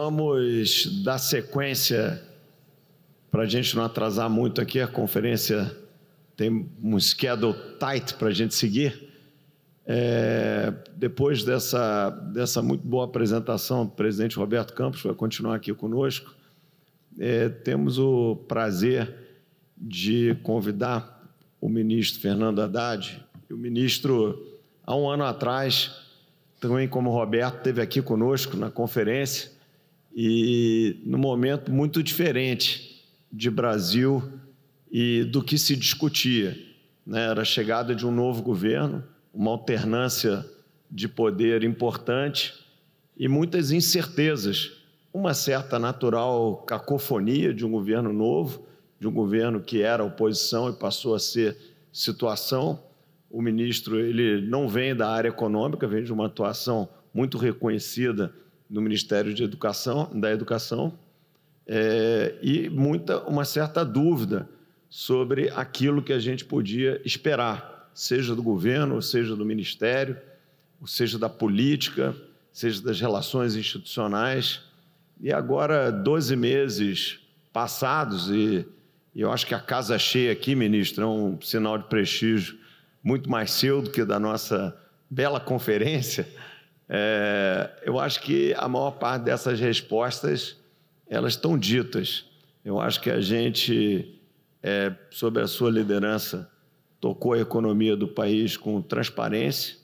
vamos dar sequência, para a gente não atrasar muito aqui, a conferência tem um schedule tight para a gente seguir. É, depois dessa, dessa muito boa apresentação, o presidente Roberto Campos vai continuar aqui conosco. É, temos o prazer de convidar o ministro Fernando Haddad. O ministro, há um ano atrás, também como o Roberto, esteve aqui conosco na conferência e no momento muito diferente de Brasil e do que se discutia. Né? Era a chegada de um novo governo, uma alternância de poder importante e muitas incertezas, uma certa natural cacofonia de um governo novo, de um governo que era oposição e passou a ser situação. O ministro ele não vem da área econômica, vem de uma atuação muito reconhecida do Ministério de Educação, da Educação, é, e muita, uma certa dúvida sobre aquilo que a gente podia esperar, seja do governo, seja do Ministério, seja da política, seja das relações institucionais. E agora, 12 meses passados, e, e eu acho que a casa cheia aqui, ministro, é um sinal de prestígio muito mais seu do que da nossa bela conferência. É, eu acho que a maior parte dessas respostas elas estão ditas. Eu acho que a gente, é, sob a sua liderança, tocou a economia do país com transparência,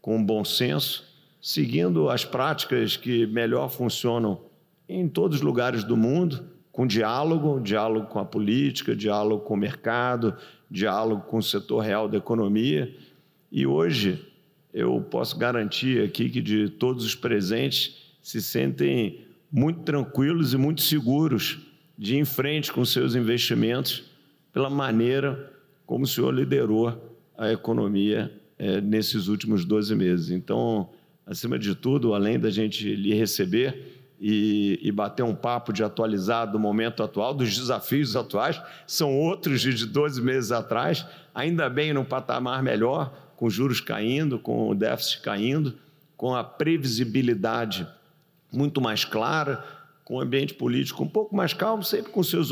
com bom senso, seguindo as práticas que melhor funcionam em todos os lugares do mundo, com diálogo, diálogo com a política, diálogo com o mercado, diálogo com o setor real da economia. E hoje eu posso garantir aqui que de todos os presentes se sentem muito tranquilos e muito seguros de ir em frente com seus investimentos pela maneira como o senhor liderou a economia é, nesses últimos 12 meses. Então, acima de tudo, além da gente lhe receber e, e bater um papo de atualizado do momento atual, dos desafios atuais, são outros de 12 meses atrás, ainda bem num patamar melhor, com juros caindo, com o déficit caindo, com a previsibilidade muito mais clara, com o ambiente político um pouco mais calmo, sempre com seus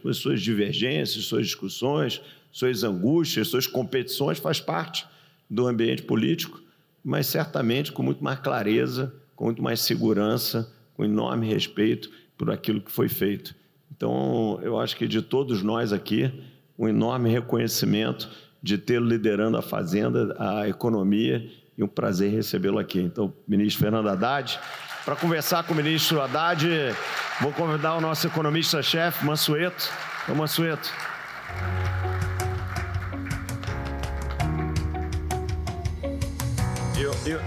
com suas divergências, suas discussões, suas angústias, suas competições, faz parte do ambiente político, mas certamente com muito mais clareza, com muito mais segurança, com enorme respeito por aquilo que foi feito. Então, eu acho que de todos nós aqui, um enorme reconhecimento de tê-lo liderando a Fazenda, a Economia, e um prazer recebê-lo aqui. Então, ministro Fernando Haddad, para conversar com o ministro Haddad, vou convidar o nosso economista-chefe, Mansueto. Então, Mansueto.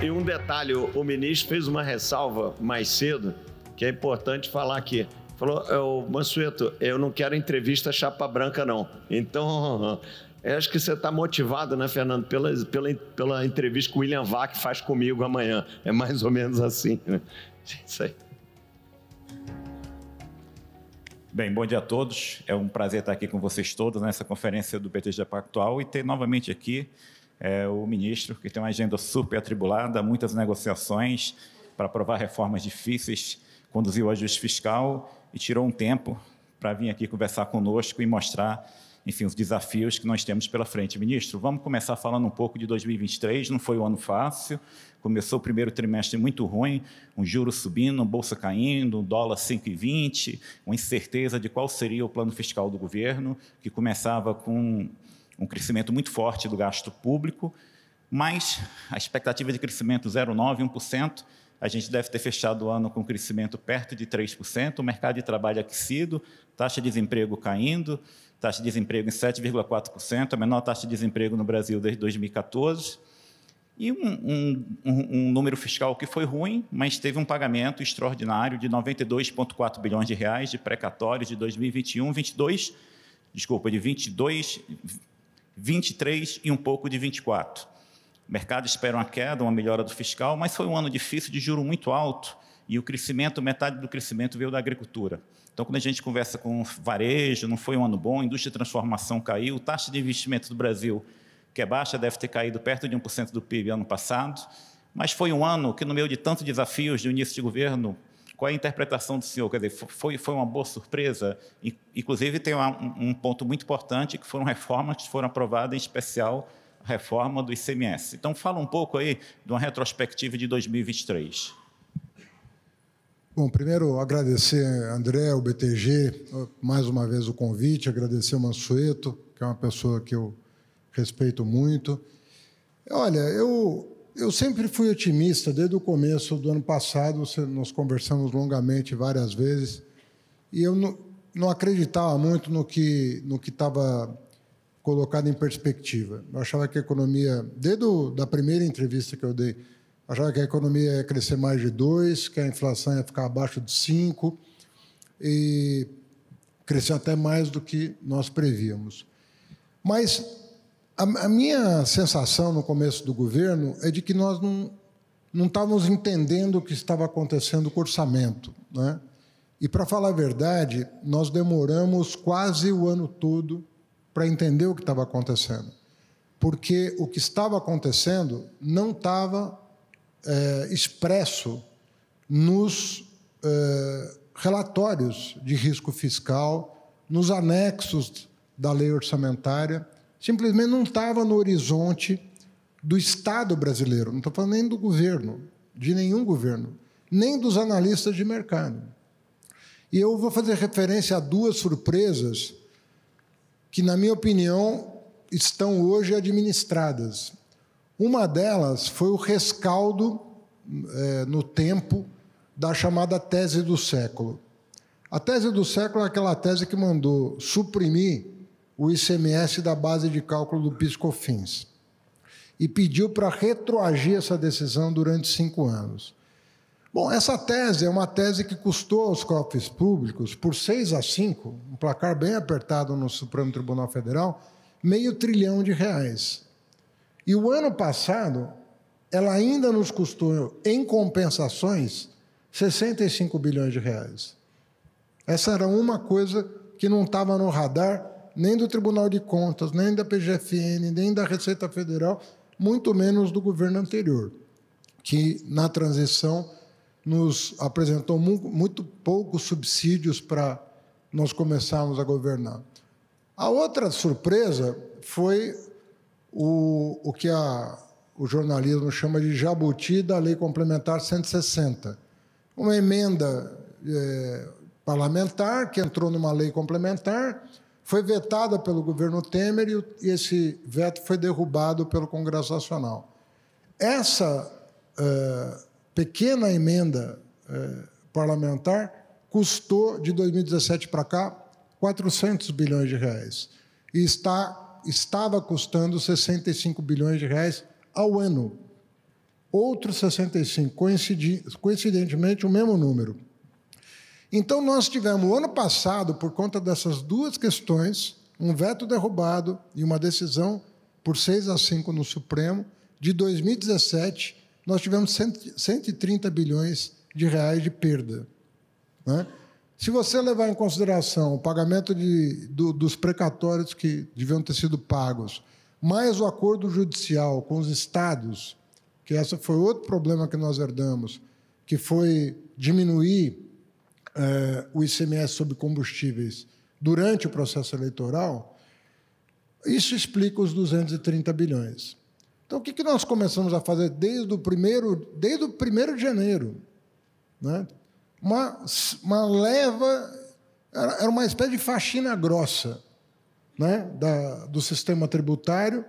E, um detalhe, o, ministro fez uma ressalva mais cedo, que é importante falar aqui falou, o Mansueto, eu não quero entrevista chapa branca, não. Então, Eu é, acho que você está motivado, né, Fernando, pela, pela, pela entrevista que o William Vac faz comigo amanhã. É mais ou menos assim, né? É isso aí. Bem, bom dia a todos. É um prazer estar aqui com vocês todos nessa conferência do BTG Pactual e ter novamente aqui é, o ministro, que tem uma agenda super atribulada, muitas negociações para aprovar reformas difíceis, conduziu o ajuste fiscal e tirou um tempo para vir aqui conversar conosco e mostrar enfim, os desafios que nós temos pela frente. Ministro, vamos começar falando um pouco de 2023, não foi um ano fácil, começou o primeiro trimestre muito ruim, um juro subindo, bolsa caindo, um dólar 5,20, uma incerteza de qual seria o plano fiscal do governo, que começava com um crescimento muito forte do gasto público, mas a expectativa de crescimento 0,9%, 1%, a gente deve ter fechado o ano com crescimento perto de 3%, o mercado de trabalho aquecido, taxa de desemprego caindo, taxa de desemprego em 7,4%, a menor taxa de desemprego no Brasil desde 2014, e um, um, um, número fiscal que foi ruim, mas teve um pagamento extraordinário de 92,4 bilhões de reais de precatórios de 2021, 22, desculpa, de 22, 23 e um pouco de 24. O mercado espera uma queda, uma melhora do fiscal, mas foi um ano difícil de juro muito alto e o crescimento, metade do crescimento veio da agricultura. Então, quando a gente conversa com varejo, não foi um ano bom, indústria de transformação caiu, taxa de investimento do Brasil, que é baixa, deve ter caído perto de 1% do PIB ano passado, mas foi um ano que, no meio de tantos desafios de início de governo, qual é a interpretação do senhor? Quer dizer, foi, foi uma boa surpresa? Inclusive, tem um, um ponto muito importante, que foram reformas que foram aprovadas, em especial a reforma do ICMS. Então, fala um pouco aí de uma retrospectiva de 2023. Bom, primeiro agradecer André, ao BTG, mais uma vez o convite, agradecer o Mansueto, que é uma pessoa que eu respeito muito. Olha, eu, eu sempre fui otimista, desde o começo do ano passado, nós conversamos longamente várias vezes, e eu não, não acreditava muito no que no estava colocado em perspectiva. Eu achava que a economia, desde o, da primeira entrevista que eu dei, achava que a economia ia crescer mais de 2, que a inflação ia ficar abaixo de 5 e cresceu até mais do que nós prevíamos. Mas a, a minha sensação no começo do governo é de que nós não, não estávamos entendendo o que estava acontecendo com o orçamento. Né? E, para falar a verdade, nós demoramos quase o ano todo para entender o que estava acontecendo. Porque o que estava acontecendo não estava eh, expresso nos eh, relatórios de risco fiscal, nos anexos da lei orçamentária, simplesmente não estava no horizonte do Estado brasileiro, não estou falando nem do governo, de nenhum governo, nem dos analistas de mercado. E eu vou fazer referência a duas surpresas que, na minha opinião, estão hoje administradas. Uma delas foi o rescaldo é, no tempo da chamada tese do século. A tese do século é aquela tese que mandou suprimir o ICMS da base de cálculo do PiscoFins e pediu para retroagir essa decisão durante cinco anos. Bom, essa tese é uma tese que custou aos cofres públicos, por seis a cinco, um placar bem apertado no Supremo Tribunal Federal, meio trilhão de reais. E o ano passado, ela ainda nos custou, em compensações, 65 bilhões de reais. Essa era uma coisa que não estava no radar nem do Tribunal de Contas, nem da PGFN, nem da Receita Federal, muito menos do governo anterior, que na transição nos apresentou muito poucos subsídios para nós começarmos a governar. A outra surpresa foi o, o que a, o jornalismo chama de jabuti da Lei Complementar 160. Uma emenda é, parlamentar que entrou numa lei complementar, foi vetada pelo governo Temer e esse veto foi derrubado pelo Congresso Nacional. Essa é, pequena emenda é, parlamentar custou, de 2017 para cá, 400 bilhões de reais. E está estava custando 65 bilhões de reais ao ano. Outros 65, coincidentemente, o mesmo número. Então, nós tivemos, o ano passado, por conta dessas duas questões, um veto derrubado e uma decisão por 6 a 5 no Supremo, de 2017, nós tivemos 130 bilhões de reais de perda. Né? Se você levar em consideração o pagamento de, do, dos precatórios que deviam ter sido pagos, mais o acordo judicial com os estados, que essa foi outro problema que nós herdamos, que foi diminuir eh, o ICMS sobre combustíveis durante o processo eleitoral, isso explica os 230 bilhões. Então, o que, que nós começamos a fazer desde o primeiro, desde o primeiro de janeiro? Né? uma, uma leva, era uma espécie de faxina grossa né, da, do sistema tributário,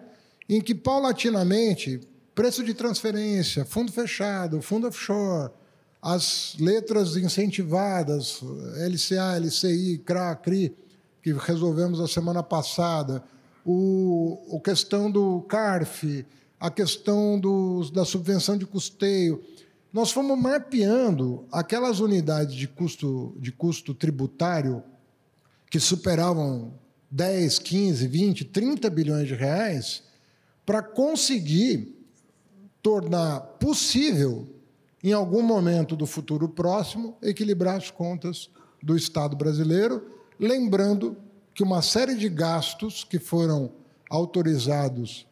em que paulatinamente preço de transferência, fundo fechado, fundo offshore, as letras incentivadas, LCA, LCI, CRA, CRI, que resolvemos a semana passada, o, a questão do CARF, a questão dos, da subvenção de custeio nós fomos mapeando aquelas unidades de custo, de custo tributário que superavam 10, 15, 20, 30 bilhões de reais para conseguir tornar possível, em algum momento do futuro próximo, equilibrar as contas do Estado brasileiro, lembrando que uma série de gastos que foram autorizados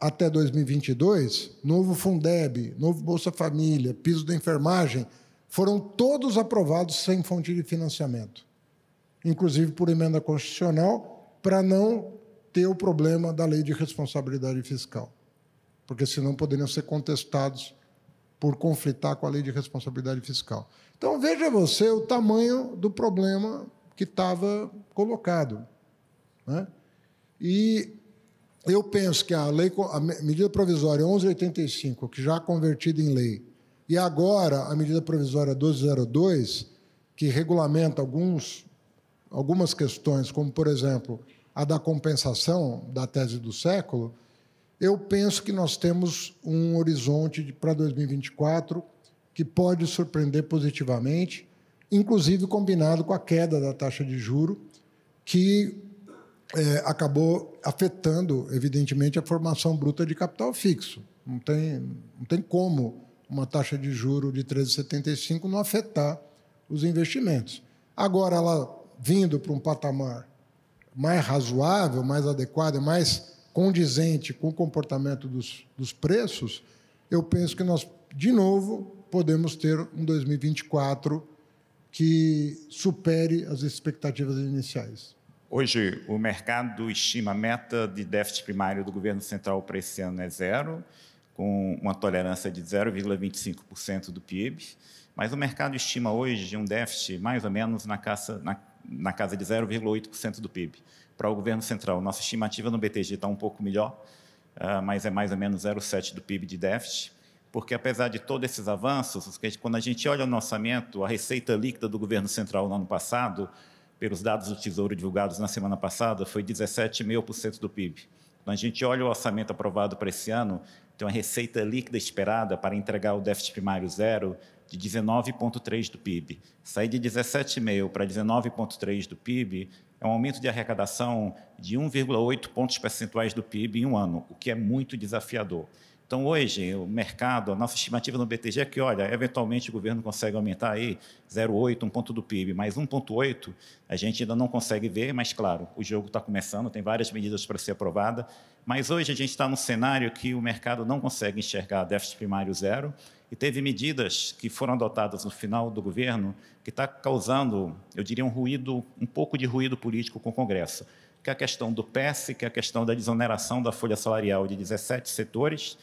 até 2022, novo Fundeb, novo Bolsa Família, piso da enfermagem, foram todos aprovados sem fonte de financiamento, inclusive por emenda constitucional, para não ter o problema da lei de responsabilidade fiscal, porque senão poderiam ser contestados por conflitar com a lei de responsabilidade fiscal. Então veja você o tamanho do problema que estava colocado, né? E eu penso que a lei, a medida provisória 1185, que já é convertida em lei, e agora a medida provisória 1202, que regulamenta alguns, algumas questões, como por exemplo a da compensação da tese do século, eu penso que nós temos um horizonte para 2024 que pode surpreender positivamente, inclusive combinado com a queda da taxa de juro, que é, acabou afetando, evidentemente, a formação bruta de capital fixo. Não tem, não tem como uma taxa de juro de 13,75 não afetar os investimentos. Agora, ela vindo para um patamar mais razoável, mais adequado, é mais condizente com o comportamento dos, dos preços, eu penso que nós, de novo, podemos ter um 2024 que supere as expectativas iniciais. Hoje, o mercado estima a meta de déficit primário do governo central para esse ano é zero, com uma tolerância de 0,25% do PIB, mas o mercado estima hoje um déficit mais ou menos na casa, na, na casa de 0,8% do PIB para o governo central. Nossa estimativa no BTG está um pouco melhor, uh, mas é mais ou menos 0,7% do PIB de déficit, porque apesar de todos esses avanços, quando a gente olha o orçamento, a receita líquida do governo central no ano passado pelos dados do Tesouro divulgados na semana passada, foi 17,5% do PIB. Quando então, a gente olha o orçamento aprovado para esse ano, tem uma receita líquida esperada para entregar o déficit primário zero de 19,3% do PIB. Sair de 17,5% para 19,3% do PIB é um aumento de arrecadação de 1,8 pontos percentuais do PIB em um ano, o que é muito desafiador. Então, hoje, o mercado, a nossa estimativa no BTG é que, olha, eventualmente o governo consegue aumentar aí 0,8, um ponto do PIB, mas 1,8 a gente ainda não consegue ver, mas, claro, o jogo está começando, tem várias medidas para ser aprovada, mas hoje a gente está num cenário que o mercado não consegue enxergar déficit primário zero e teve medidas que foram adotadas no final do governo que está causando, eu diria, um ruído, um pouco de ruído político com o Congresso, que é a questão do PES, que é a questão da desoneração da folha salarial de 17 setores,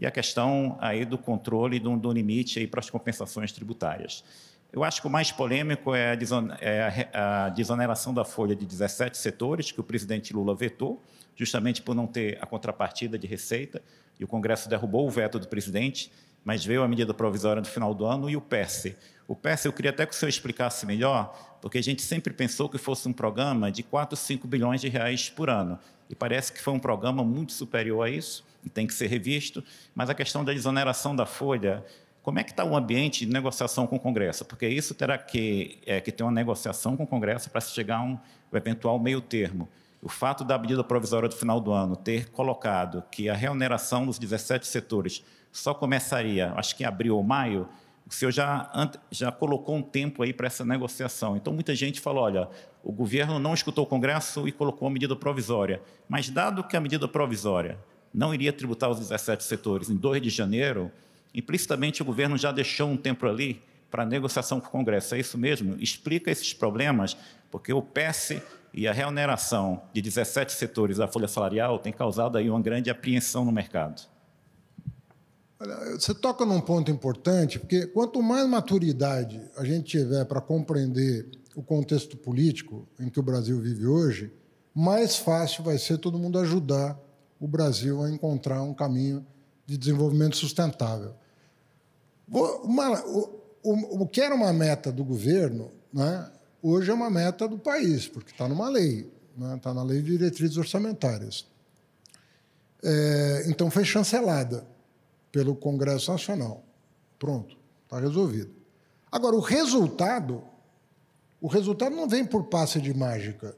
e a questão aí do controle do, do limite aí para as compensações tributárias. Eu acho que o mais polêmico é a, deson é a desoneração da folha de 17 setores, que o presidente Lula vetou, justamente por não ter a contrapartida de receita, e o Congresso derrubou o veto do presidente, mas veio a medida provisória no final do ano e o PERSE. O PERSE eu queria até que o senhor explicasse melhor, porque a gente sempre pensou que fosse um programa de 4, 5 bilhões de reais por ano. E parece que foi um programa muito superior a isso, e tem que ser revisto. Mas a questão da desoneração da folha, como é que está o ambiente de negociação com o Congresso? Porque isso terá que, é, que ter uma negociação com o Congresso para se chegar a um eventual meio termo. O fato da medida provisória do final do ano ter colocado que a reoneração dos 17 setores só começaria, acho que em abril ou maio, o senhor já, já colocou um tempo aí para essa negociação. Então, muita gente falou: olha, o governo não escutou o Congresso e colocou a medida provisória. Mas, dado que a medida provisória não iria tributar os 17 setores em 2 de janeiro, implicitamente o governo já deixou um tempo ali para negociação com o Congresso. É isso mesmo? Explica esses problemas, porque o PES e a reoneração de 17 setores da folha salarial tem causado aí uma grande apreensão no mercado. Você toca num ponto importante, porque quanto mais maturidade a gente tiver para compreender o contexto político em que o Brasil vive hoje, mais fácil vai ser todo mundo ajudar o Brasil a encontrar um caminho de desenvolvimento sustentável. Uma, o, o, o, que era uma meta do governo, né, hoje é uma meta do país, porque está numa lei, está né, tá na lei de diretrizes orçamentárias. É, então foi chancelada pelo Congresso Nacional. Pronto, está resolvido. Agora, o resultado, o resultado não vem por passe de mágica.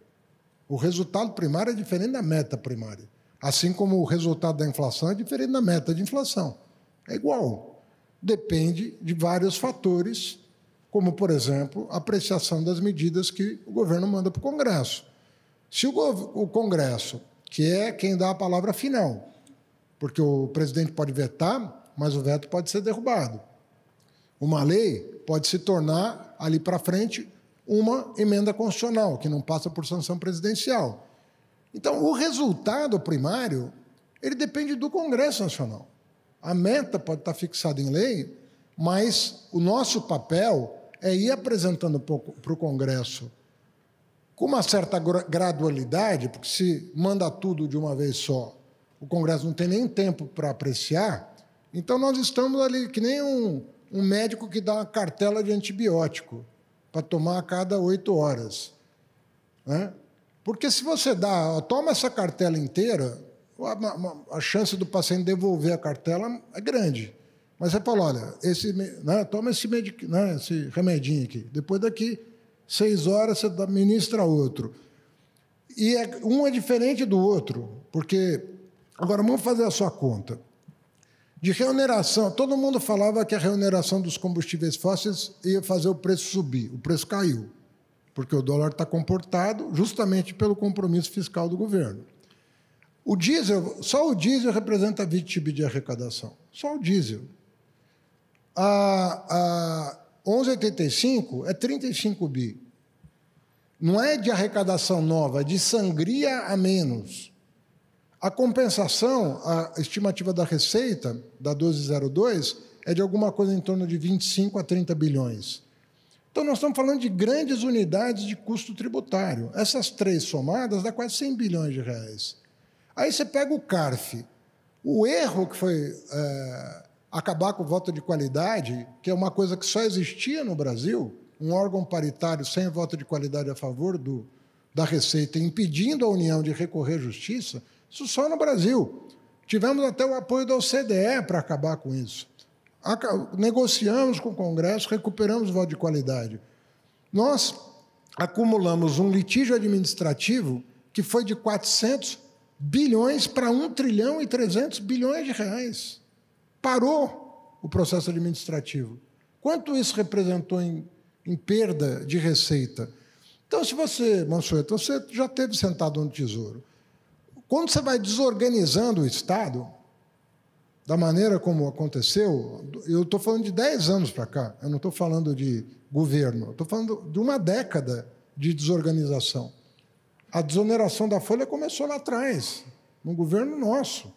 O resultado primário é diferente da meta primária. Assim como o resultado da inflação é diferente da meta de inflação. É igual. Depende de vários fatores, como, por exemplo, a apreciação das medidas que o governo manda para o Congresso. Se o, o Congresso, que é quem dá a palavra final, porque o presidente pode vetar, mas o veto pode ser derrubado. Uma lei pode se tornar, ali para frente, uma emenda constitucional, que não passa por sanção presidencial. Então, o resultado primário, ele depende do Congresso Nacional. A meta pode estar tá fixada em lei, mas o nosso papel é ir apresentando para o Congresso com uma certa gradualidade, porque se manda tudo de uma vez só o Congresso não tem nem tempo para apreciar, então nós estamos ali que nem um, um médico que dá uma cartela de antibiótico para tomar a cada oito horas. Né? Porque se você dá, toma essa cartela inteira, a, a, chance do paciente devolver a cartela é grande. Mas você fala, olha, esse, né, toma esse, medic, né, esse remedinho aqui. Depois daqui, seis horas, você administra outro. E é, um é diferente do outro, porque Agora, vamos fazer a sua conta. De remuneração, todo mundo falava que a remuneração dos combustíveis fósseis ia fazer o preço subir. O preço caiu, porque o dólar está comportado justamente pelo compromisso fiscal do governo. O diesel, só o diesel representa 20 bi de arrecadação. Só o diesel. A, a 11,85 é 35 bi. Não é de arrecadação nova, é de sangria a menos. A compensação, a estimativa da receita da 1202 é de alguma coisa em torno de 25 a 30 bilhões. Então, nós estamos falando de grandes unidades de custo tributário. Essas três somadas dá quase 100 bilhões de reais. Aí você pega o CARF. O erro que foi é, acabar com o voto de qualidade, que é uma coisa que só existia no Brasil, um órgão paritário sem voto de qualidade a favor do, da Receita, impedindo a União de recorrer à justiça, isso só no Brasil. Tivemos até o apoio da OCDE para acabar com isso. Negociamos com o Congresso, recuperamos voto de qualidade. Nós acumulamos um litígio administrativo que foi de 400 bilhões para 1 trilhão e 300 bilhões de reais. Parou o processo administrativo. Quanto isso representou em, em perda de receita? Então, se você, Mansueto, você já teve sentado no Tesouro, quando você vai desorganizando o Estado, da maneira como aconteceu, eu estou falando de 10 anos para cá, eu não estou falando de governo, estou falando de uma década de desorganização. A desoneração da Folha começou lá atrás, no governo nosso,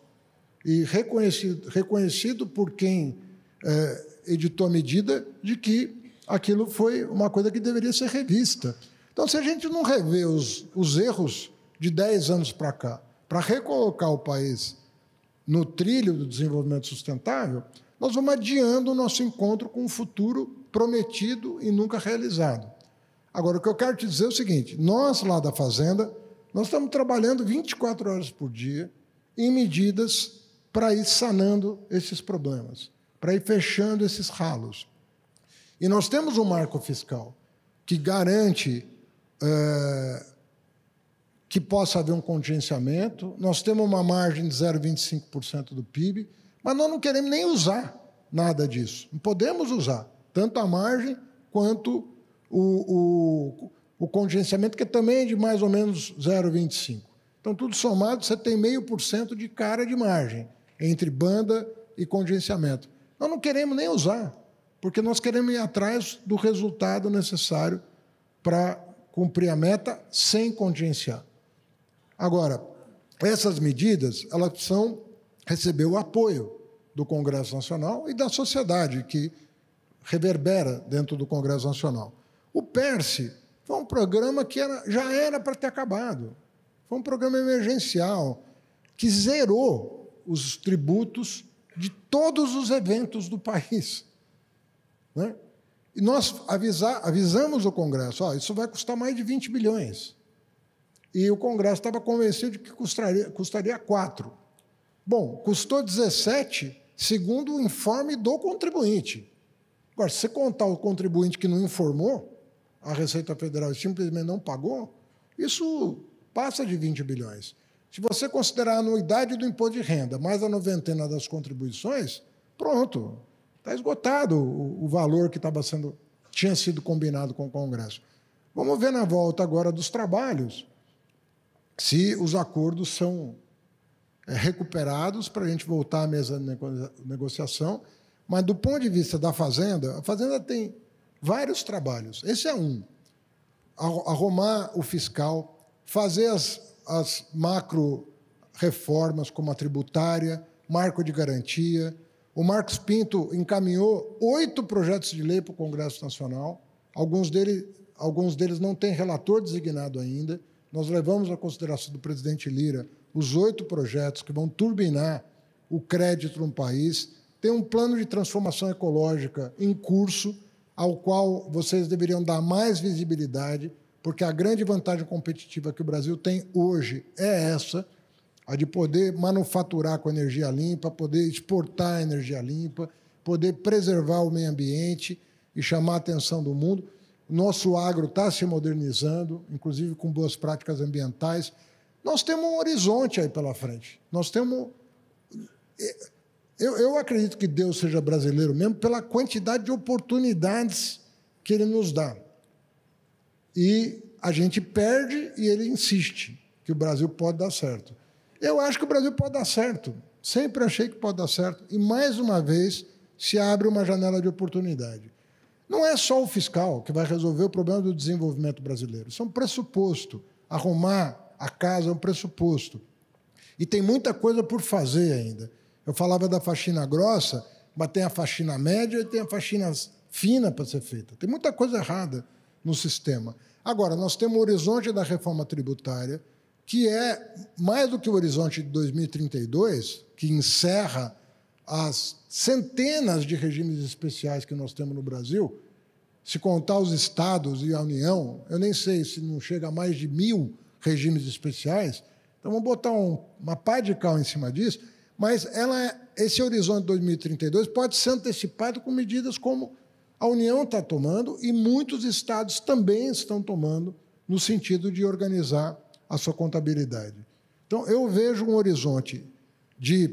e reconhecido, reconhecido por quem é, editou a medida de que aquilo foi uma coisa que deveria ser revista. Então, se a gente não rever os, os erros de 10 anos para cá para recolocar o país no trilho do desenvolvimento sustentável, nós vamos adiando o nosso encontro com um futuro prometido e nunca realizado. Agora, o que eu quero te dizer é o seguinte: nós lá da Fazenda, nós estamos trabalhando 24 horas por dia em medidas para ir sanando esses problemas, para ir fechando esses ralos. E nós temos um marco fiscal que garante uh, que possa haver um contingenciamento. Nós temos uma margem de 0,25% do PIB, mas nós não queremos nem usar nada disso. Não podemos usar tanto a margem quanto o, o, o contingenciamento, que também é de mais ou menos 0,25%. Então, tudo somado, você tem meio por cento de cara de margem entre banda e contingenciamento. Nós não queremos nem usar, porque nós queremos ir atrás do resultado necessário para cumprir a meta sem contingenciar. Agora, essas medidas, elas são receber o apoio do Congresso Nacional e da sociedade que reverbera dentro do Congresso Nacional. O PERSE foi um programa que era, já era para ter acabado. Foi um programa emergencial que zerou os tributos de todos os eventos do país. Né? E nós avisamos o Congresso, isso vai custar mais de 20 bilhões e o Congresso estava convencido de que custaria, custaria 4. Bom, custou 17, segundo o informe do contribuinte. Agora, se você contar o contribuinte que não informou a Receita Federal simplesmente não pagou, isso passa de 20 bilhões. Se você considerar a anuidade do imposto de renda mais a noventena das contribuições, pronto, está esgotado o, o valor que estava sendo tinha sido combinado com o Congresso. Vamos ver na volta agora dos trabalhos se os acordos são eh, recuperados para a gente voltar à mesa de negociação. Mas, do ponto de vista da Fazenda, a Fazenda tem vários trabalhos. Esse é um. Arrumar o fiscal, fazer as, as macro reformas como a tributária, marco de garantia. O Marcos Pinto encaminhou oito projetos de lei para o Congresso Nacional. Alguns, deles, alguns deles não têm relator designado ainda. Nós levamos à consideração do presidente Lira os oito projetos que vão turbinar o crédito no país. Tem um plano de transformação ecológica em curso, ao qual vocês deveriam dar mais visibilidade, porque a grande vantagem competitiva que o Brasil tem hoje é essa, a de poder manufaturar com energia limpa, poder exportar energia limpa, poder preservar o meio ambiente e chamar a atenção do mundo nosso agro está se modernizando, inclusive com boas práticas ambientais. Nós temos um horizonte aí pela frente. Nós temos. É, eu, eu acredito que Deus seja brasileiro mesmo pela quantidade de oportunidades que ele nos dá. E a gente perde e ele insiste que o Brasil pode dar certo. Eu acho que o Brasil pode dar certo. Sempre achei que pode dar certo. E mais uma vez se abre uma janela de oportunidade. Não é só o fiscal que vai resolver o problema do desenvolvimento brasileiro. Isso é um pressuposto. Arrumar a casa é um pressuposto. E tem muita coisa por fazer ainda. Eu falava da faxina grossa, mas tem a faxina média e tem a faxina fina para ser feita. Tem muita coisa errada no sistema. Agora, nós temos o horizonte da reforma tributária, que é mais do que o horizonte de 2032, que encerra as centenas de regimes especiais que nós temos no Brasil, se contar os estados e a União, eu nem sei se não chega a mais de mil regimes especiais. Então vamos botar um, uma pá de cal em cima disso, mas ela, é, esse horizonte 2032 pode ser antecipado com medidas como a União está tomando e muitos estados também estão tomando no sentido de organizar a sua contabilidade. Então eu vejo um horizonte de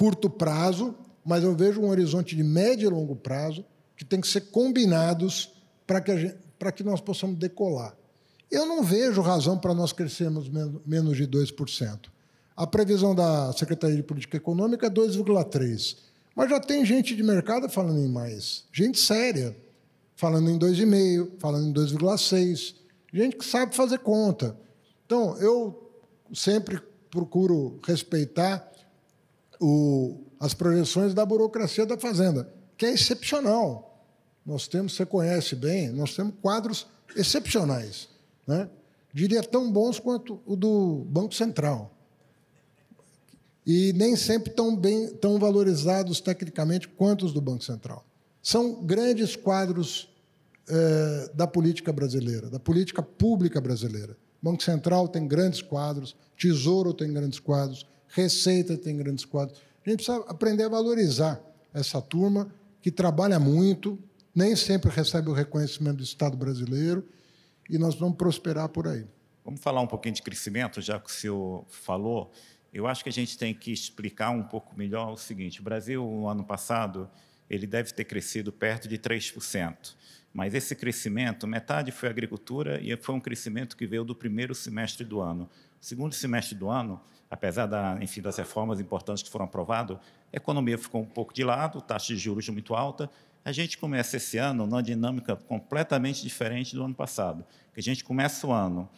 curto prazo, mas eu vejo um horizonte de médio e longo prazo que tem que ser combinados para que, que nós possamos decolar. Eu não vejo razão para nós crescermos menos, menos de 2%. A previsão da Secretaria de Política Econômica é 2,3%. Mas já tem gente de mercado falando em mais, gente séria, falando em 2,5%, falando em 2,6%, gente que sabe fazer conta. Então, eu sempre procuro respeitar o, as projeções da burocracia da Fazenda, que é excepcional. Nós temos, você conhece bem, nós temos quadros excepcionais. Né? Diria tão bons quanto o do Banco Central. E nem sempre tão, bem, tão valorizados tecnicamente quanto os do Banco Central. São grandes quadros eh, da política brasileira, da política pública brasileira. Banco Central tem grandes quadros, Tesouro tem grandes quadros, Receita tem grandes quadros. A gente precisa aprender a valorizar essa turma que trabalha muito, nem sempre recebe o reconhecimento do Estado brasileiro, e nós vamos prosperar por aí. Vamos falar um pouquinho de crescimento, já que o senhor falou. Eu acho que a gente tem que explicar um pouco melhor o seguinte: o Brasil, no ano passado, ele deve ter crescido perto de 3%. Mas esse crescimento, metade foi agricultura e foi um crescimento que veio do primeiro semestre do ano. segundo semestre do ano, apesar da, enfim, das reformas importantes que foram aprovadas, a economia ficou um pouco de lado, taxa de juros muito alta. A gente começa esse ano numa dinâmica completamente diferente do ano passado. Que a gente começa o ano,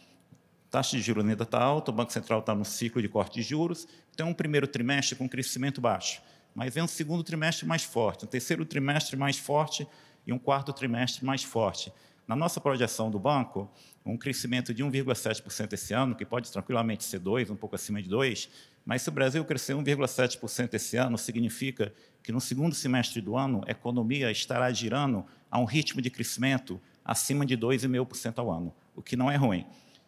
taxa de juros ainda está alta, o Banco Central está num ciclo de corte de juros, tem um primeiro trimestre com crescimento baixo, mas vem um segundo trimestre mais forte, um terceiro trimestre mais forte e um quarto trimestre mais forte. Na nossa projeção do banco, um crescimento de 1,7% esse ano, que pode tranquilamente ser 2, um pouco acima de 2, mas se o Brasil crescer 1,7% esse ano, significa que no segundo semestre do ano a economia estará girando a um ritmo de crescimento acima de 2,5% ao ano, o que não é ruim.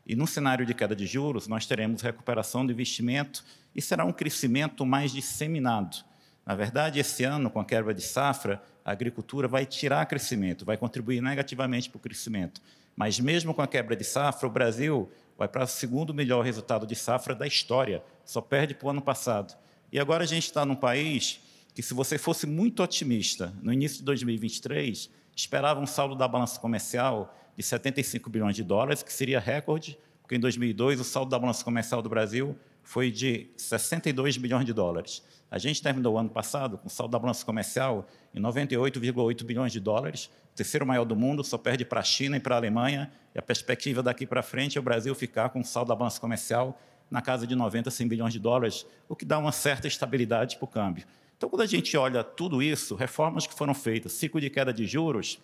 E no cenário de queda de juros, nós teremos recuperação do investimento e será um crescimento mais disseminado. Na verdade, esse ano, com a quebra de safra, a agricultura vai tirar crescimento, vai contribuir negativamente para o crescimento. Mas mesmo com a quebra de safra, o Brasil vai para o segundo melhor resultado de safra da história, só perde para o ano passado. E agora a gente está num país que, se você fosse muito otimista, no início de 2023, esperava um saldo da balança comercial de 75 bilhões de dólares, que seria recorde, porque em 2002 o saldo da balança comercial do Brasil foi de 62 bilhões de dólares. A gente terminou o ano passado com o saldo da balança comercial em 98,8 bilhões de dólares, terceiro maior do mundo, só perde para a China e para a Alemanha. E a perspectiva daqui para frente é o Brasil ficar com o saldo da balança comercial na casa de 90, 100 bilhões de dólares, o que dá uma certa estabilidade para o câmbio. Então, quando a gente olha tudo isso, reformas que foram feitas, ciclo de queda de juros,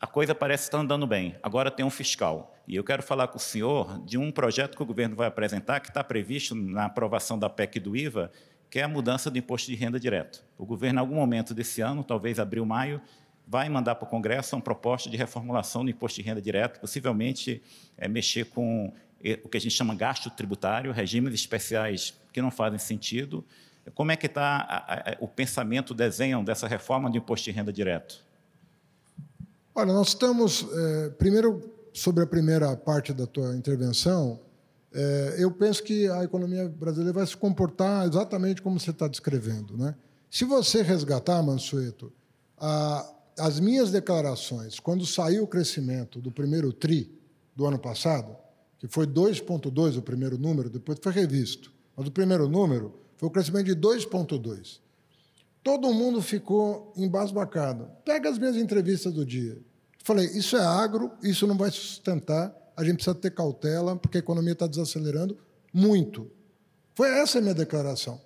a coisa parece estar andando bem. Agora tem um fiscal. E eu quero falar com o senhor de um projeto que o governo vai apresentar, que está previsto na aprovação da PEC do IVA, que é a mudança do imposto de renda direto. O governo, em algum momento desse ano, talvez abril, maio, vai mandar para o Congresso uma proposta de reformulação do imposto de renda direto, possivelmente é, mexer com é, o que a gente chama gasto tributário, regimes especiais que não fazem sentido. Como é que está o pensamento, o desenho dessa reforma do imposto de renda direto? Olha, nós estamos. É, primeiro, sobre a primeira parte da tua intervenção, é, eu penso que a economia brasileira vai se comportar exatamente como você está descrevendo. Né? Se você resgatar, Mansueto, a, as minhas declarações, quando saiu o crescimento do primeiro TRI do ano passado, que foi 2,2 o primeiro número, depois foi revisto, mas o primeiro número foi o crescimento de 2,2. Todo mundo ficou embasbacado. Pega as minhas entrevistas do dia. Falei, isso é agro, isso não vai se sustentar, a gente precisa ter cautela, porque a economia está desacelerando muito. Foi essa a minha declaração.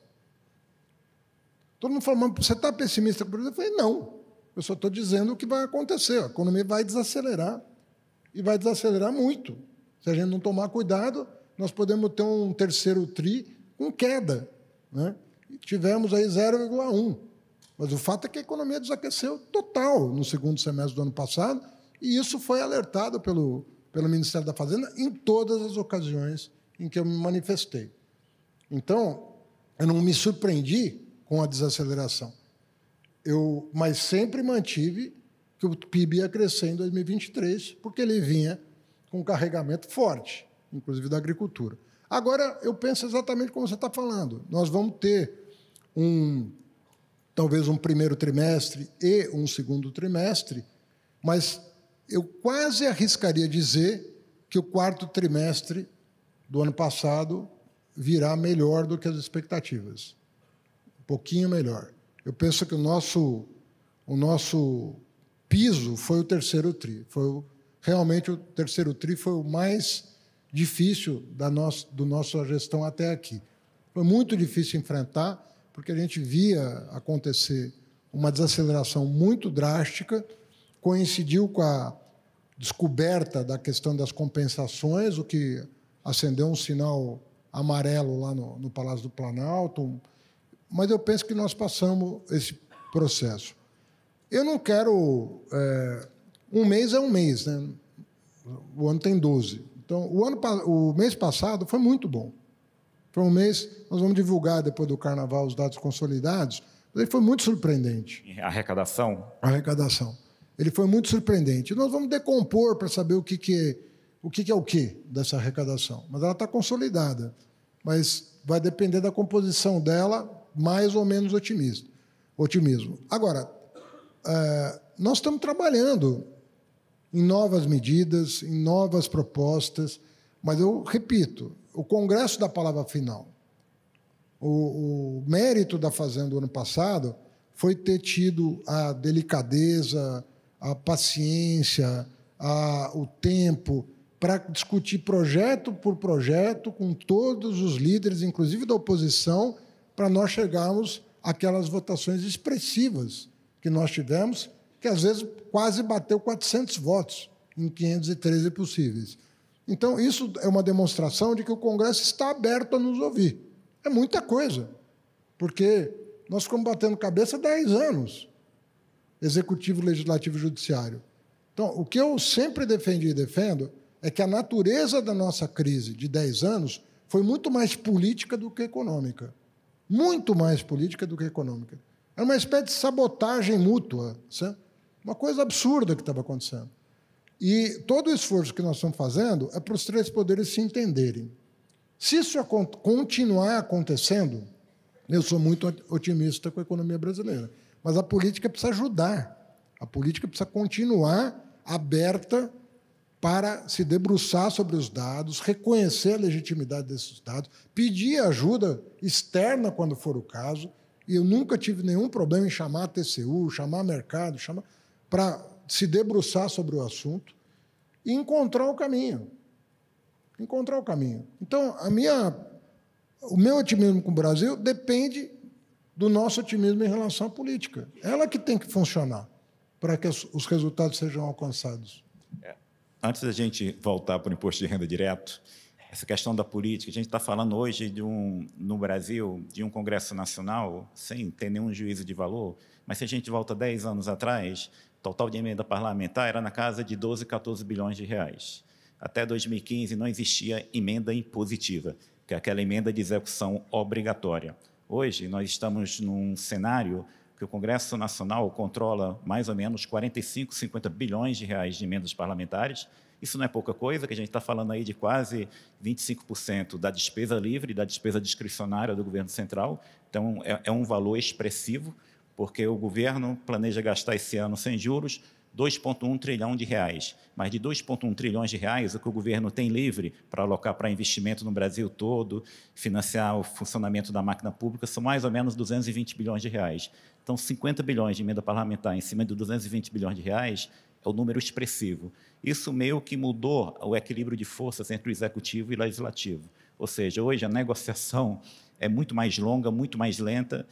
Todo mundo falou, mas você está pessimista com o Brasil? Eu falei, não. Eu só estou dizendo o que vai acontecer. A economia vai desacelerar. E vai desacelerar muito. Se a gente não tomar cuidado, nós podemos ter um terceiro TRI com queda. Né? E tivemos aí 0,1. Mas o fato é que a economia desaqueceu total no segundo semestre do ano passado, e isso foi alertado pelo, pelo Ministério da Fazenda em todas as ocasiões em que eu me manifestei. Então, eu não me surpreendi com a desaceleração. Eu, mas sempre mantive que o PIB ia crescer em 2023, porque ele vinha com um carregamento forte, inclusive da agricultura. Agora, eu penso exatamente como você está falando. Nós vamos ter um, talvez um primeiro trimestre e um segundo trimestre, mas eu quase arriscaria dizer que o quarto trimestre do ano passado virá melhor do que as expectativas. Um pouquinho melhor. Eu penso que o nosso, o nosso piso foi o terceiro tri. Foi o, realmente o terceiro tri foi o mais difícil da nossa, do nossa gestão até aqui. Foi muito difícil enfrentar porque a gente via acontecer uma desaceleração muito drástica, coincidiu com a descoberta da questão das compensações, o que acendeu um sinal amarelo lá no, no Palácio do Planalto. Mas eu penso que nós passamos esse processo. Eu não quero. É, um mês é um mês, né? O ano tem 12. Então, o, ano, o mês passado foi muito bom. Foi um mês, nós vamos divulgar depois do carnaval os dados consolidados. Ele foi muito surpreendente. Arrecadação? Arrecadação. Ele foi muito surpreendente. Nós vamos decompor para saber o que, que, é, o que, que é o que dessa arrecadação. Mas ela está consolidada. Mas vai depender da composição dela, mais ou menos otimista, otimismo. Agora, é, nós estamos trabalhando em novas medidas, em novas propostas mas eu repito, o Congresso da palavra final. O, o mérito da Fazenda do ano passado foi ter tido a delicadeza, a paciência, a, o tempo para discutir projeto por projeto com todos os líderes, inclusive da oposição, para nós chegarmos àquelas votações expressivas que nós tivemos, que às vezes quase bateu 400 votos em 513 possíveis. Então, isso é uma demonstração de que o Congresso está aberto a nos ouvir. É muita coisa, porque nós ficamos batendo cabeça há 10 anos executivo, legislativo e judiciário. Então, o que eu sempre defendi e defendo é que a natureza da nossa crise de 10 anos foi muito mais política do que econômica. Muito mais política do que econômica. Era uma espécie de sabotagem mútua, certo? uma coisa absurda que estava acontecendo. E todo o esforço que nós estamos fazendo é para os três poderes se entenderem. Se isso continuar acontecendo, eu sou muito otimista com a economia brasileira, mas a política precisa ajudar. A política precisa continuar aberta para se debruçar sobre os dados, reconhecer a legitimidade desses dados, pedir ajuda externa quando for o caso. E eu nunca tive nenhum problema em chamar a TCU, chamar mercado, chamar para se debruçar sobre o assunto e encontrar o caminho. Encontrar o caminho. Então, a minha, o meu otimismo com o Brasil depende do nosso otimismo em relação à política. Ela que tem que funcionar para que os resultados sejam alcançados. É. Antes da gente voltar para o imposto de renda direto, essa questão da política, a gente está falando hoje de um, no Brasil de um Congresso Nacional sem ter nenhum juízo de valor, mas se a gente volta 10 anos atrás, total de emenda parlamentar era na casa de 12, 14 bilhões de reais. Até 2015 não existia emenda impositiva, que é aquela emenda de execução obrigatória. Hoje nós estamos num cenário que o Congresso Nacional controla mais ou menos 45, 50 bilhões de reais de emendas parlamentares. Isso não é pouca coisa, que a gente está falando aí de quase 25% da despesa livre, da despesa discricionária do governo central. Então, é, é um valor expressivo porque o governo planeja gastar esse ano sem juros 2,1 trilhão de reais. Mas de 2,1 trilhões de reais, o que o governo tem livre para alocar para investimento no Brasil todo, financiar o funcionamento da máquina pública, são mais ou menos 220 bilhões de reais. Então, 50 bilhões de emenda parlamentar em cima de 220 bilhões de reais é um número expressivo. Isso meio que mudou o equilíbrio de forças entre o executivo e o legislativo. Ou seja, hoje a negociação é muito mais longa, muito mais lenta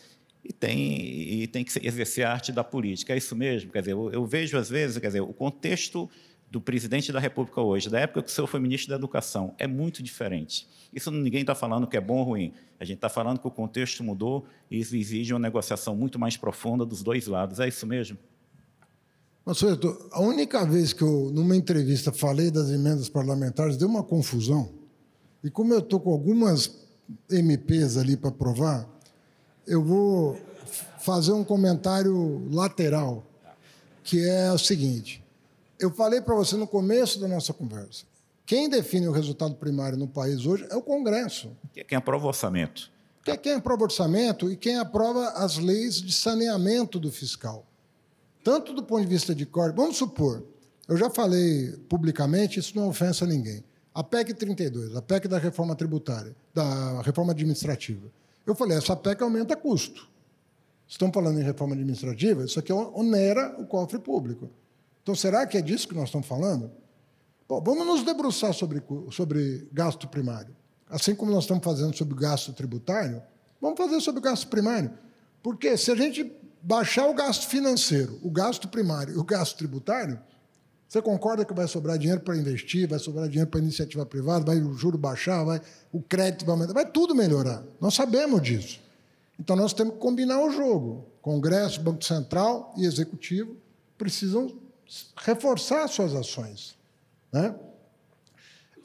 e tem, e tem que exercer a arte da política. É isso mesmo? Quer dizer, eu, eu vejo às vezes, quer dizer, o contexto do presidente da República hoje, da época que o senhor foi ministro da Educação, é muito diferente. Isso ninguém está falando que é bom ou ruim. A gente está falando que o contexto mudou e isso exige uma negociação muito mais profunda dos dois lados. É isso mesmo? Mas, senhor, a única vez que eu, numa entrevista, falei das emendas parlamentares, deu uma confusão. E como eu estou com algumas MPs ali para provar eu vou fazer um comentário lateral, que é o seguinte. Eu falei para você no começo da nossa conversa. Quem define o resultado primário no país hoje é o Congresso. Que é quem aprova o orçamento. Que é quem aprova o orçamento e quem aprova as leis de saneamento do fiscal. Tanto do ponto de vista de corte. Vamos supor, eu já falei publicamente, isso não ofensa a ninguém. A PEC 32, a PEC da reforma tributária, da reforma administrativa. Eu falei, essa PEC aumenta custo. Estão falando em reforma administrativa, isso aqui onera o cofre público. Então, será que é disso que nós estamos falando? Bom, vamos nos debruçar sobre, sobre gasto primário. Assim como nós estamos fazendo sobre gasto tributário, vamos fazer sobre gasto primário. Porque se a gente baixar o gasto financeiro, o gasto primário e o gasto tributário, você concorda que vai sobrar dinheiro para investir, vai sobrar dinheiro para iniciativa privada, vai o juro baixar, vai o crédito vai aumentar, vai tudo melhorar. Nós sabemos disso. Então nós temos que combinar o jogo. Congresso, Banco Central e Executivo precisam reforçar suas ações, né?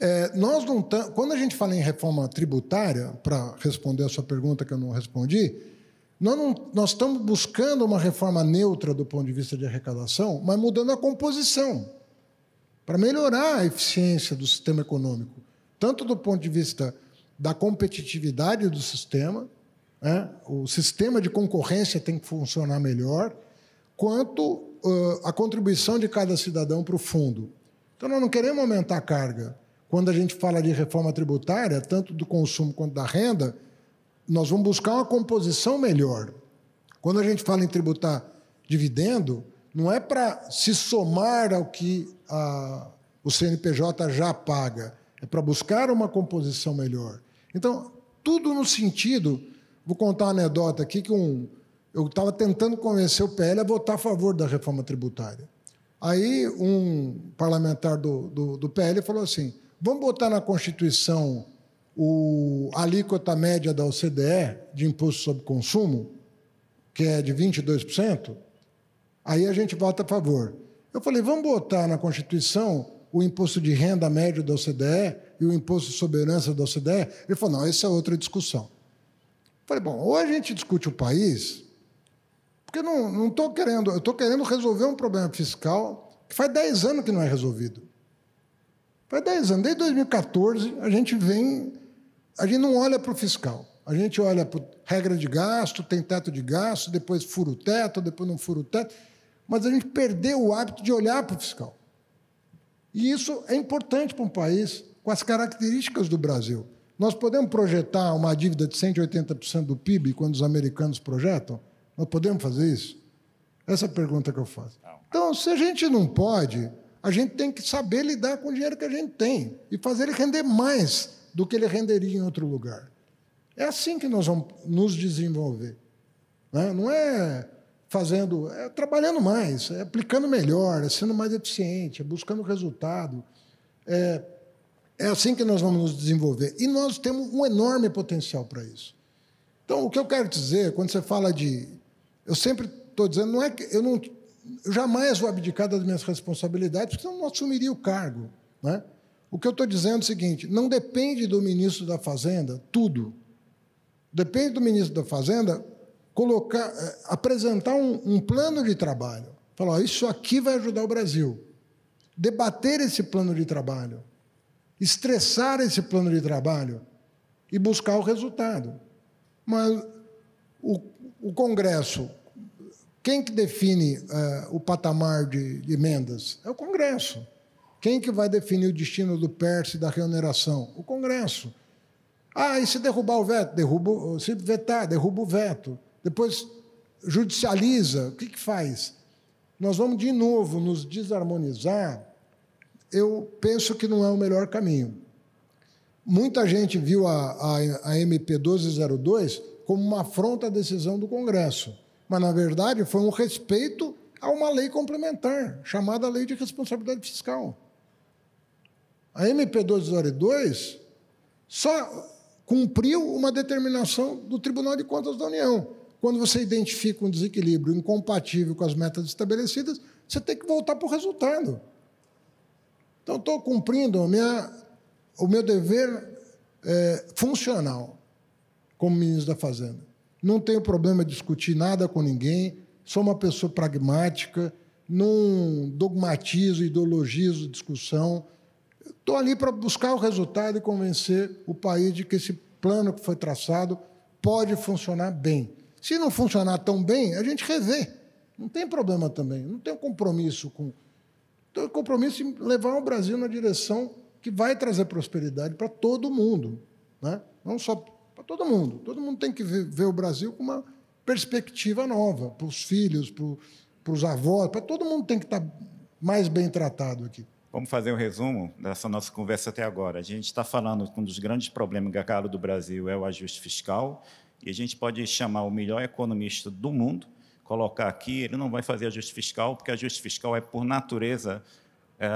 É, nós não tam, quando a gente fala em reforma tributária, para responder a sua pergunta que eu não respondi, nós, não, nós estamos buscando uma reforma neutra do ponto de vista de arrecadação, mas mudando a composição para melhorar a eficiência do sistema econômico, tanto do ponto de vista da competitividade do sistema, né? o sistema de concorrência tem que funcionar melhor, quanto uh, a contribuição de cada cidadão para o fundo. Então, nós não queremos aumentar a carga. Quando a gente fala de reforma tributária, tanto do consumo quanto da renda, nós vamos buscar uma composição melhor. Quando a gente fala em tributar dividendo, não é para se somar ao que a, o CNPJ já paga, é para buscar uma composição melhor. Então, tudo no sentido. Vou contar uma anedota aqui que um, eu estava tentando convencer o PL a votar a favor da reforma tributária. Aí um parlamentar do, do, do PL falou assim: vamos botar na Constituição o, a alíquota média da OCDE de imposto sobre consumo, que é de 22%, aí a gente vota a favor. Eu falei, vamos botar na Constituição o imposto de renda médio da OCDE e o imposto de soberança da OCDE? Ele falou, não, essa é outra discussão. Eu falei, bom, ou a gente discute o país, porque não estou querendo, eu estou querendo resolver um problema fiscal que faz 10 anos que não é resolvido. Faz 10 anos, desde 2014, a gente vem a gente não olha para o fiscal. A gente olha para regra de gasto, tem teto de gasto, depois fura o teto, depois não fura o teto. Mas a gente perdeu o hábito de olhar para o fiscal. E isso é importante para um país com as características do Brasil. Nós podemos projetar uma dívida de 180% do PIB quando os americanos projetam? Nós podemos fazer isso? Essa é a pergunta que eu faço. Então, se a gente não pode, a gente tem que saber lidar com o dinheiro que a gente tem e fazer ele render mais do que ele renderia em outro lugar. É assim que nós vamos nos desenvolver. Né? Não é fazendo, é trabalhando mais, é aplicando melhor, é sendo mais eficiente, é buscando resultado. É, é assim que nós vamos nos desenvolver. E nós temos um enorme potencial para isso. Então, o que eu quero dizer, quando você fala de. Eu sempre estou dizendo, não é que eu não. Eu jamais vou abdicar das minhas responsabilidades, porque senão não assumiria o cargo. Né? O que eu estou dizendo é o seguinte: não depende do ministro da Fazenda tudo. Depende do ministro da Fazenda colocar, eh, apresentar um, um plano de trabalho. Falar, isso aqui vai ajudar o Brasil. Debater esse plano de trabalho, estressar esse plano de trabalho e buscar o resultado. Mas o, o Congresso, quem que define uh, o patamar de, de emendas? É o Congresso. Quem que vai definir o destino do PERS e da reoneração? O Congresso. Ah, e se derrubar o veto? se vetar, derruba o veto. Depois judicializa. O que, que faz? Nós vamos de novo nos desarmonizar. Eu penso que não é o melhor caminho. Muita gente viu a, a, a MP 1202 como uma afronta à decisão do Congresso, mas, na verdade, foi um respeito a uma lei complementar, chamada Lei de Responsabilidade Fiscal. A MP202 só cumpriu uma determinação do Tribunal de Contas da União. Quando você identifica um desequilíbrio incompatível com as metas estabelecidas, você tem que voltar para o resultado. Então, estou cumprindo minha, o meu dever é, funcional como ministro da Fazenda. Não tenho problema de discutir nada com ninguém, sou uma pessoa pragmática, não dogmatizo, ideologizo discussão, Estou ali para buscar o resultado e convencer o país de que esse plano que foi traçado pode funcionar bem. Se não funcionar tão bem, a gente revê. Não tem problema também. Não tem compromisso com. Tenho compromisso em levar o Brasil na direção que vai trazer prosperidade para todo mundo. Né? Não só para todo mundo. Todo mundo tem que ver o Brasil com uma perspectiva nova, para os filhos, para os avós, para todo mundo tem que estar tá mais bem tratado aqui. Vamos fazer um resumo dessa nossa conversa até agora. A gente está falando que um dos grandes problemas gargalo do Brasil é o ajuste fiscal, e a gente pode chamar o melhor economista do mundo, colocar aqui, ele não vai fazer ajuste fiscal, porque ajuste fiscal é, por natureza, é,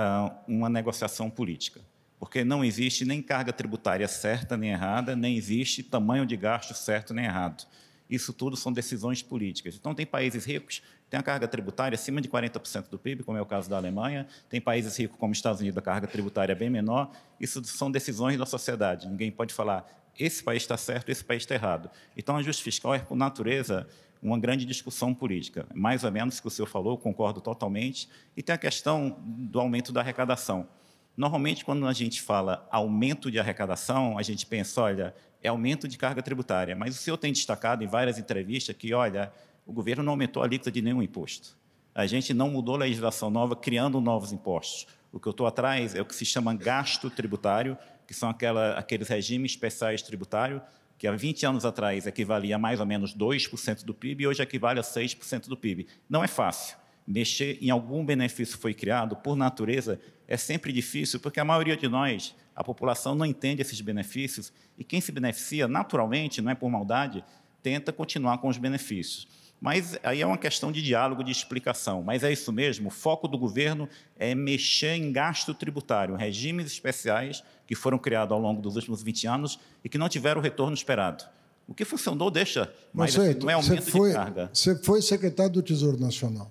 uma negociação política. Porque não existe nem carga tributária certa nem errada, nem existe tamanho de gasto certo nem errado. Isso tudo são decisões políticas. Então, tem países ricos tem a carga tributária acima de 40% do PIB, como é o caso da Alemanha. Tem países ricos como os Estados Unidos, a carga tributária é bem menor. Isso são decisões da sociedade. Ninguém pode falar esse país está certo, esse país está errado. Então, o ajuste fiscal é, por natureza, uma grande discussão política. É mais ou menos o que o senhor falou, concordo totalmente. E tem a questão do aumento da arrecadação. Normalmente, quando a gente fala aumento de arrecadação, a gente pensa, olha, é aumento de carga tributária. Mas o senhor tem destacado em várias entrevistas que, olha, o governo não aumentou a alíquota de nenhum imposto. A gente não mudou a legislação nova, criando novos impostos. O que eu estou atrás é o que se chama gasto tributário, que são aquela, aqueles regimes especiais tributários, que há 20 anos atrás equivalia a mais ou menos 2% do PIB e hoje equivale a 6% do PIB. Não é fácil. Mexer em algum benefício foi criado, por natureza, é sempre difícil, porque a maioria de nós, a população, não entende esses benefícios e quem se beneficia, naturalmente, não é por maldade, tenta continuar com os benefícios. Mas aí é uma questão de diálogo, de explicação. Mas é isso mesmo, o foco do governo é mexer em gasto tributário, regimes especiais que foram criados ao longo dos últimos 20 anos e que não tiveram o retorno esperado. O que funcionou, deixa, mas Você, não é aumento foi, de carga. Você foi secretário do Tesouro Nacional.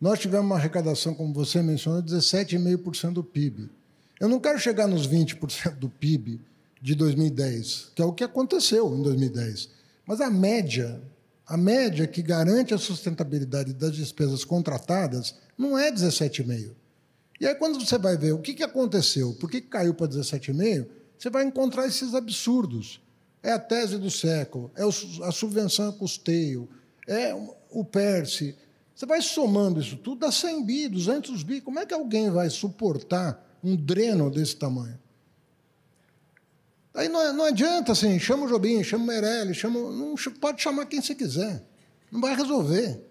Nós tivemos uma arrecadação, como você mencionou, de 17,5% do PIB. Eu não quero chegar nos 20% do PIB de 2010, que é o que aconteceu em 2010. Mas a média a média que garante a sustentabilidade das despesas contratadas não é 17,5. E aí, quando você vai ver o que, que aconteceu, por que caiu para 17,5, você vai encontrar esses absurdos. É a tese do século, é a subvenção a custeio, é o PERSE. Você vai somando isso tudo, dá 100 bi, 200 bi. Como é que alguém vai suportar um dreno desse tamanho? Aí não, não adianta assim, chama o Jobim, chama o Meirelles, chama, não, pode chamar quem você quiser. Não vai resolver.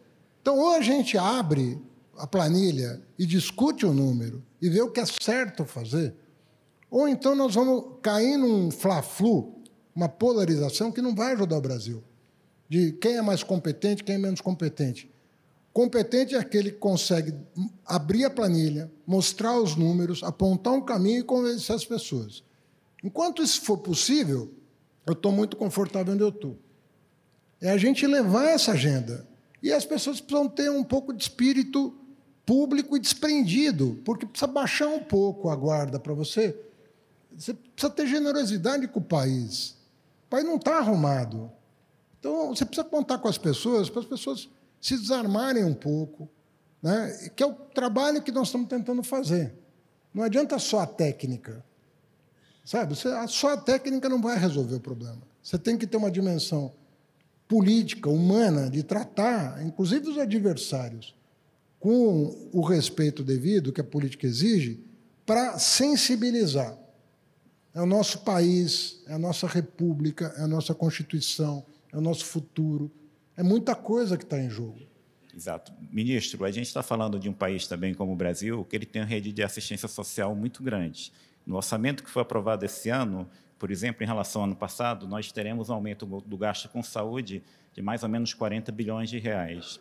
Então, ou a gente abre a planilha e discute o número e vê o que é certo fazer, ou então nós vamos cair num fla-flu, uma polarização que não vai ajudar o Brasil. De quem é mais competente, quem é menos competente. Competente é aquele que consegue abrir a planilha, mostrar os números, apontar um caminho e convencer as pessoas. Enquanto isso for possível, eu estou muito confortável onde eu estou. É a gente levar essa agenda. E as pessoas precisam ter um pouco de espírito público e desprendido, porque precisa baixar um pouco a guarda para você. Você precisa ter generosidade com o país. O país não está arrumado. Então, você precisa contar com as pessoas, para as pessoas se desarmarem um pouco, né? que é o trabalho que nós estamos tentando fazer. Não adianta só a técnica. Sabe? Você, só a técnica não vai resolver o problema. Você tem que ter uma dimensão política, humana, de tratar, inclusive os adversários, com o respeito devido que a política exige, para sensibilizar. É o nosso país, é a nossa república, é a nossa Constituição, é o nosso futuro. É muita coisa que está em jogo. Exato. Ministro, a gente está falando de um país também como o Brasil, que ele tem uma rede de assistência social muito grande. No orçamento que foi aprovado esse ano, por exemplo, em relação ao ano passado, nós teremos um aumento do gasto com saúde de mais ou menos 40 bilhões de reais.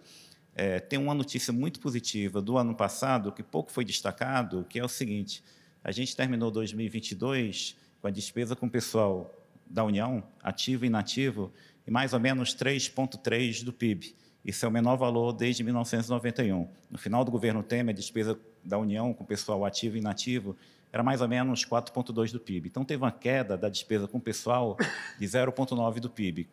É, tem uma notícia muito positiva do ano passado, que pouco foi destacado, que é o seguinte: a gente terminou 2022 com a despesa com o pessoal da União, ativo e inativo, e mais ou menos 3,3% do PIB. Isso é o menor valor desde 1991. No final do governo Temer, a despesa da União com o pessoal ativo e inativo era mais ou menos 4,2% do PIB. Então, teve uma queda da despesa com pessoal de 0,9% do PIB.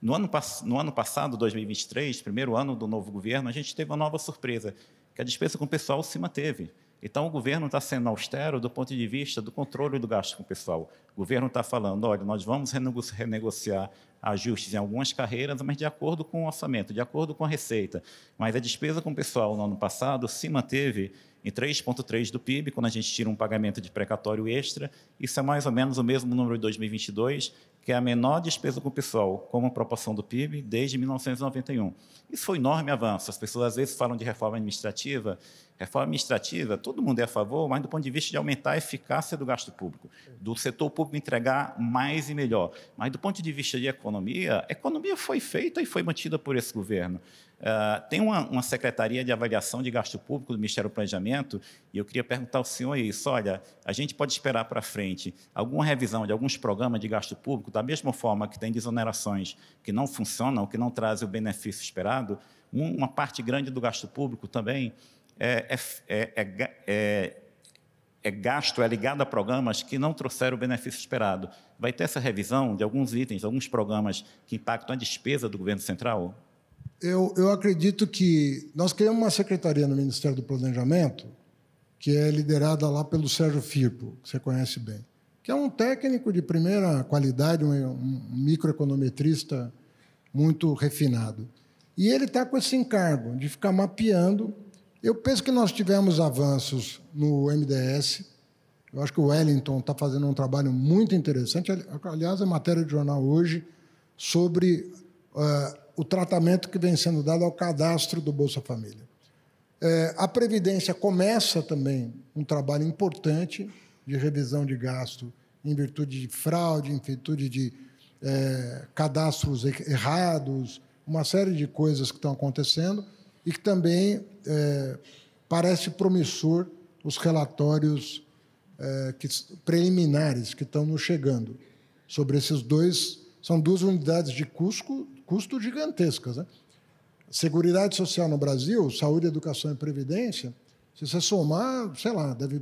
No ano, no ano passado, 2023, primeiro ano do novo governo, a gente teve uma nova surpresa, que a despesa com pessoal se manteve. Então, o governo está sendo austero do ponto de vista do controle do gasto com o pessoal. O governo está falando: olha, nós vamos renegociar ajustes em algumas carreiras, mas de acordo com o orçamento, de acordo com a receita. Mas a despesa com o pessoal no ano passado se manteve em 3,3% do PIB, quando a gente tira um pagamento de precatório extra. Isso é mais ou menos o mesmo número de 2022, que é a menor despesa com o PSOL, como proporção do PIB, desde 1991. Isso foi um enorme avanço. As pessoas às vezes falam de reforma administrativa. Reforma administrativa, todo mundo é a favor, mas do ponto de vista de aumentar a eficácia do gasto público, do setor público entregar mais e melhor. Mas do ponto de vista de economia, a economia foi feita e foi mantida por esse governo. Uh, tem uma, uma, Secretaria de Avaliação de Gasto Público do Ministério do Planejamento, e eu queria perguntar ao senhor isso: olha, a gente pode esperar para frente alguma revisão de alguns programas de gasto público, da mesma forma que tem desonerações que não funcionam, que não trazem o benefício esperado, uma parte grande do gasto público também é, é, é, é, é é gasto, é ligado a programas que não trouxeram o benefício esperado. Vai ter essa revisão de alguns itens, alguns programas que impactam a despesa do governo central? Eu, eu acredito que nós criamos uma secretaria no Ministério do Planejamento, que é liderada lá pelo Sérgio Firpo, que você conhece bem, que é um técnico de primeira qualidade, um, um microeconometrista muito refinado. E ele está com esse encargo de ficar mapeando. Eu penso que nós tivemos avanços no MDS. Eu acho que o Wellington está fazendo um trabalho muito interessante. Aliás, a é matéria de jornal hoje sobre uh, o tratamento que vem sendo dado ao cadastro do Bolsa Família. É, a Previdência começa também um trabalho importante de revisão de gasto em virtude de fraude, em virtude de é, cadastros errados, uma série de coisas que estão acontecendo e que também é, parece promissor os relatórios é, que, preliminares que estão nos chegando sobre esses dois. São duas unidades de custo, custos gigantescas. Né? Seguridade Social no Brasil, saúde, educação e previdência, se você somar, sei lá, deve,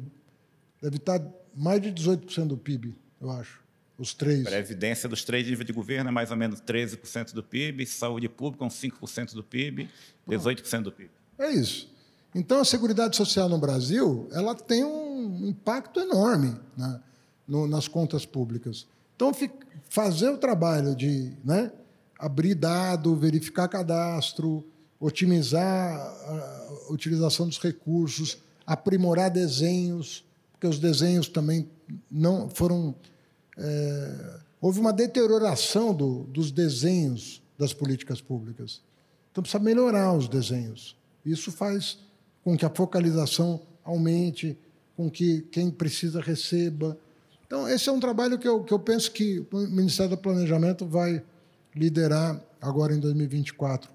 deve estar tá mais de 18% do PIB, eu acho. Os três. Previdência dos três níveis de governo é mais ou menos 13% do PIB, saúde pública uns 5% do PIB, 18% do PIB. É isso. Então, a Seguridade Social no Brasil ela tem um impacto enorme né, no, nas contas públicas. Então, fazer o trabalho de né, abrir dado, verificar cadastro, otimizar a utilização dos recursos, aprimorar desenhos, porque os desenhos também não foram. É, houve uma deterioração do, dos desenhos das políticas públicas. Então precisa melhorar os desenhos. Isso faz com que a focalização aumente, com que quem precisa receba. Então, esse é um trabalho que eu, que eu penso que o Ministério do Planejamento vai, liderar agora em 2024?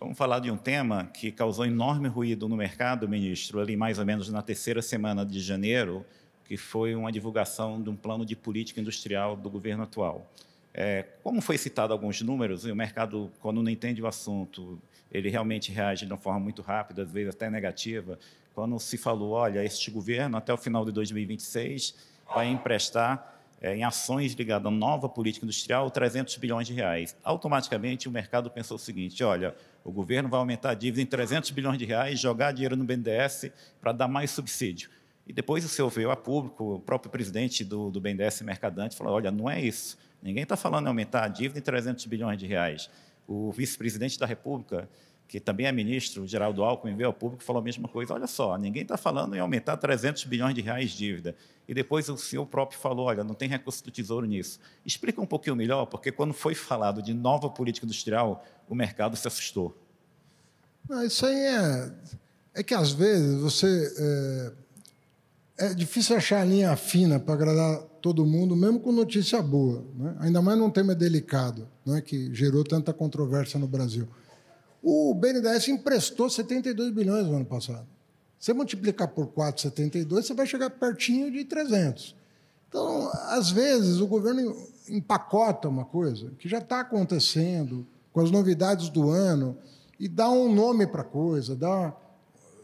Vamos falar de um tema que causou enorme ruído no mercado, ministro, ali mais ou menos na terceira semana de janeiro, que foi uma divulgação de um plano de política industrial do governo atual. É, como foi citado alguns números, e o mercado, quando não entende o assunto, ele realmente reage de uma forma muito rápida, às vezes até negativa. Quando se falou, olha, este governo, até o final de 2026, vai emprestar é, em ações ligadas à nova política industrial 300 bilhões de reais. Automaticamente o mercado pensou o seguinte: olha, o governo vai aumentar a dívida em 300 bilhões de reais, jogar dinheiro no BNDES para dar mais subsídio. E depois o senhor veio a público, o próprio presidente do, do BNDES Mercadante falou: olha, não é isso. Ninguém está falando em aumentar a dívida em 300 bilhões de reais. O vice-presidente da República que também é ministro, Geraldo Alckmin, veio ao público e falou a mesma coisa. Olha só, ninguém está falando em aumentar 300 bilhões de reais de dívida. E depois o senhor próprio falou, olha, não tem recurso do Tesouro nisso. Explica um pouquinho melhor, porque quando foi falado de nova política industrial, o mercado se assustou. Não, isso aí é... É que, às vezes, você... É, é difícil achar a linha fina para agradar todo mundo, mesmo com notícia boa. Né? Ainda mais num tema delicado, né? que gerou tanta controvérsia no Brasil. O BNDES emprestou 72 bilhões no ano passado. Você multiplicar por 4, 72, você vai chegar pertinho de 300. Então, às vezes, o governo empacota uma coisa que já está acontecendo com as novidades do ano e dá um nome para a coisa, dá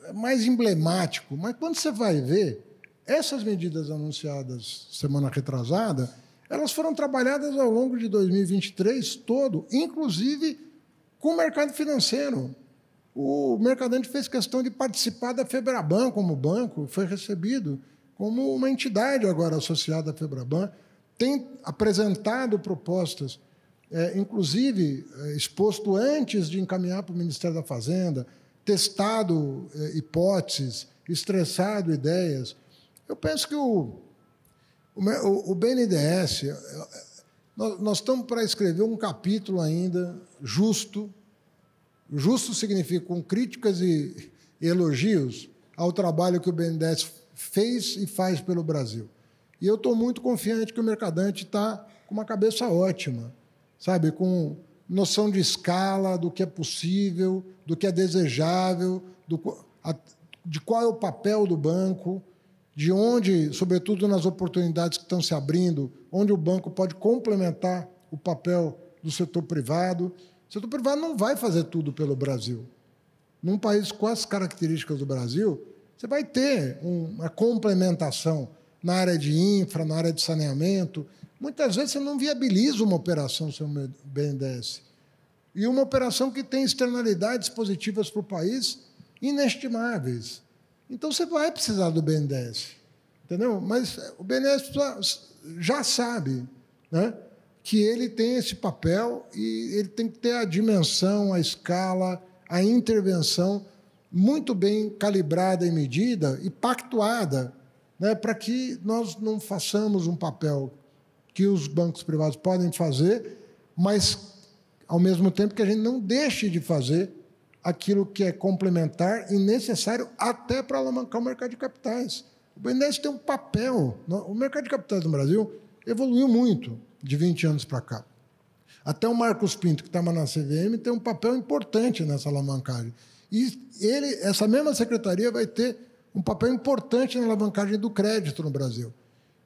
é mais emblemático. Mas quando você vai ver, essas medidas anunciadas semana retrasada, elas foram trabalhadas ao longo de 2023 todo, inclusive com o mercado financeiro, o mercadante fez questão de participar da Febraban como banco, foi recebido como uma entidade agora associada à Febraban, tem apresentado propostas, é, inclusive é, exposto antes de encaminhar para o Ministério da Fazenda, testado é, hipóteses, estressado ideias. Eu penso que o, o, o BNDES é, nós, estamos para escrever um capítulo ainda justo. Justo significa com críticas e elogios ao trabalho que o BNDES fez e faz pelo Brasil. E eu estou muito confiante que o Mercadante está com uma cabeça ótima, sabe? Com noção de escala, do que é possível, do que é desejável, do, a, de qual é o papel do banco, de onde, sobretudo nas oportunidades que estão se abrindo, onde o banco pode complementar o papel do setor privado. O setor privado não vai fazer tudo pelo Brasil. Num país com as características do Brasil, você vai ter uma complementação na área de infra, na área de saneamento. Muitas vezes você não viabiliza uma operação sem o BNDES. E uma operação que tem externalidades positivas para o país inestimáveis. Então você vai precisar do BNDES, entendeu? Mas é, o BNDES já sabe, né? que ele tem esse papel e ele tem que ter a dimensão, a escala, a intervenção muito bem calibrada e medida e pactuada, né, para que nós não façamos um papel que os bancos privados podem fazer, mas ao mesmo tempo que a gente não deixe de fazer aquilo que é complementar e necessário até para alavancar o mercado de capitais. O BNDES tem um papel. Né? O mercado de capitais no Brasil evoluiu muito de 20 anos para cá. Até o Marcos Pinto, que estava tá na CVM, tem um papel importante nessa alavancagem. E ele, essa mesma secretaria vai ter um papel importante na alavancagem do crédito no Brasil.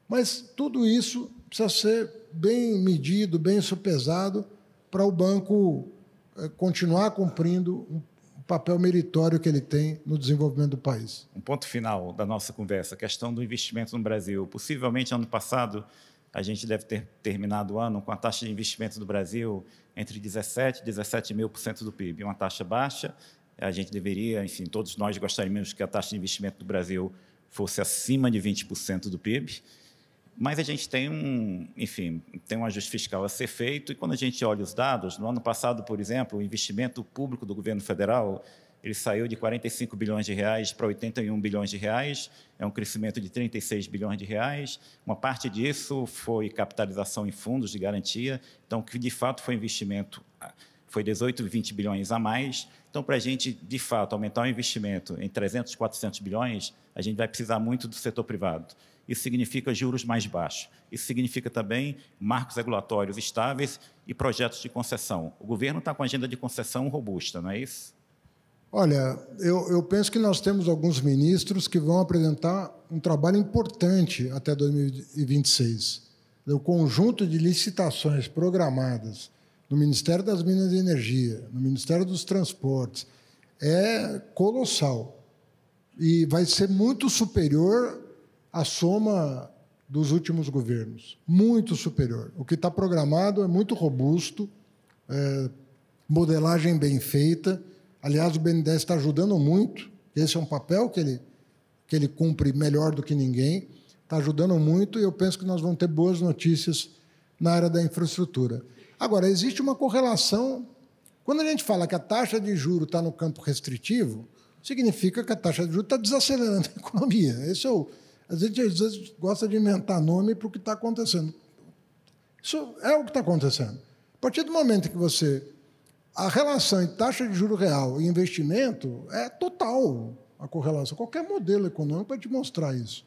Mas tudo isso precisa ser bem medido, bem supesado, para o banco eh, continuar cumprindo papel meritório que ele tem no desenvolvimento do país. Um ponto final da nossa conversa, a questão do investimento no Brasil. Possivelmente, ano passado, a gente deve ter terminado o ano com a taxa de investimento do Brasil entre 17 e 17 mil por cento do PIB, uma taxa baixa. A gente deveria, enfim, todos nós gostaríamos que a taxa de investimento do Brasil fosse acima de 20% do PIB. Mas a gente tem um, enfim, tem um ajuste fiscal a ser feito e quando a gente olha os dados, no ano passado, por exemplo, o investimento público do governo federal ele saiu de 45 bilhões de reais para 81 bilhões de reais, é um crescimento de 36 bilhões de reais. Uma parte disso foi capitalização em fundos de garantia, então que de fato foi investimento foi 18, 20 bilhões a mais. Então, para a gente, de fato, aumentar o investimento em 300, 400 bilhões, a gente vai precisar muito do setor privado isso significa juros mais baixos. Isso significa também marcos regulatórios estáveis e projetos de concessão. O governo está com agenda de concessão robusta, não é isso? Olha, eu, eu, penso que nós temos alguns ministros que vão apresentar um trabalho importante até 2026. O conjunto de licitações programadas no Ministério das Minas e Energia, no Ministério dos Transportes, é colossal. E vai ser muito superior a soma dos últimos governos, muito superior. O que está programado é muito robusto, é, modelagem bem feita. Aliás, o BNDES está ajudando muito. Esse é um papel que ele, que ele cumpre melhor do que ninguém. Está ajudando muito e eu penso que nós vamos ter boas notícias na área da infraestrutura. Agora, existe uma correlação. Quando a gente fala que a taxa de juro está no campo restritivo, significa que a taxa de juros está desacelerando a economia. Esse é o, a gente, às vezes, gosta de inventar nome para o que está acontecendo. Isso é o que está acontecendo. A partir do momento que você. A relação entre taxa de juro real e investimento é total a correlação. Qualquer modelo econômico vai te mostrar isso.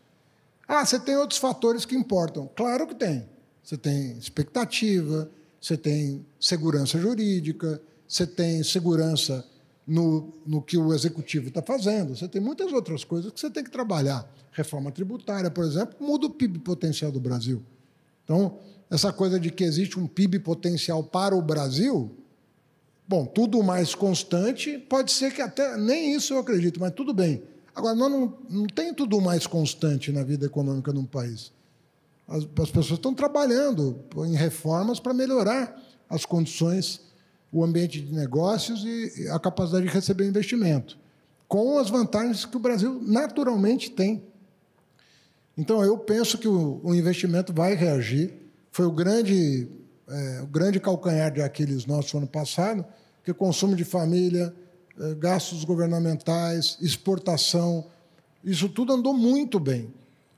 Ah, você tem outros fatores que importam. Claro que tem. Você tem expectativa, você tem segurança jurídica, você tem segurança no, no que o executivo está fazendo. Você tem muitas outras coisas que você tem que trabalhar. Reforma tributária, por exemplo, muda o PIB potencial do Brasil. Então, essa coisa de que existe um PIB potencial para o Brasil, bom, tudo mais constante, pode ser que até nem isso eu acredito, mas tudo bem. Agora, nós não, não tem tudo mais constante na vida econômica de um país. As, as pessoas estão trabalhando em reformas para melhorar as condições o ambiente de negócios e a capacidade de receber investimento, com as vantagens que o Brasil naturalmente tem. Então, eu penso que o, investimento vai reagir. Foi o grande, é, o grande calcanhar de Aquiles nosso ano passado, que consumo de família, é, gastos governamentais, exportação, isso tudo andou muito bem.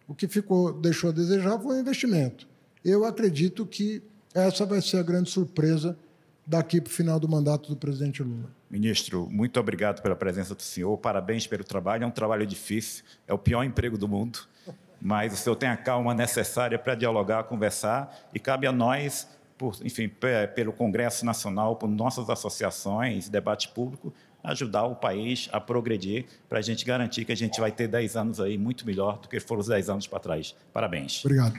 O que ficou, deixou a desejar foi o investimento. Eu acredito que essa vai ser a grande surpresa daqui para o final do mandato do presidente Lula. Ministro, muito obrigado pela presença do senhor, parabéns pelo trabalho, é um trabalho difícil, é o pior emprego do mundo, mas o senhor tem a calma necessária para dialogar, conversar, e cabe a nós, por, enfim, pelo Congresso Nacional, por nossas associações, debate público, ajudar o país a progredir, para a gente garantir que a gente vai ter 10 anos aí muito melhor do que foram os 10 anos para trás. Parabéns. Obrigado.